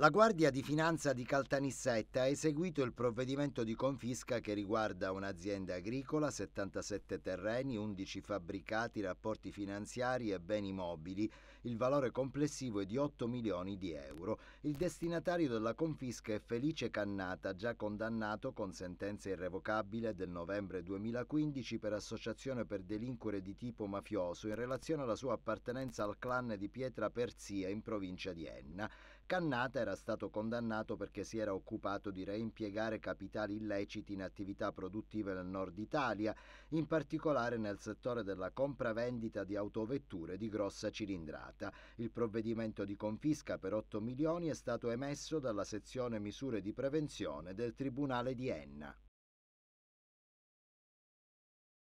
La Guardia di Finanza di Caltanissetta ha eseguito il provvedimento di confisca che riguarda un'azienda agricola, 77 terreni, 11 fabbricati, rapporti finanziari e beni mobili. Il valore complessivo è di 8 milioni di euro. Il destinatario della confisca è Felice Cannata, già condannato con sentenza irrevocabile del novembre 2015 per associazione per delinquere di tipo mafioso in relazione alla sua appartenenza al clan di Pietra Persia in provincia di Enna. Cannata era era stato condannato perché si era occupato di reimpiegare capitali illeciti in attività produttive nel nord Italia, in particolare nel settore della compravendita di autovetture di grossa cilindrata. Il provvedimento di confisca per 8 milioni è stato emesso dalla sezione misure di prevenzione del Tribunale di Enna.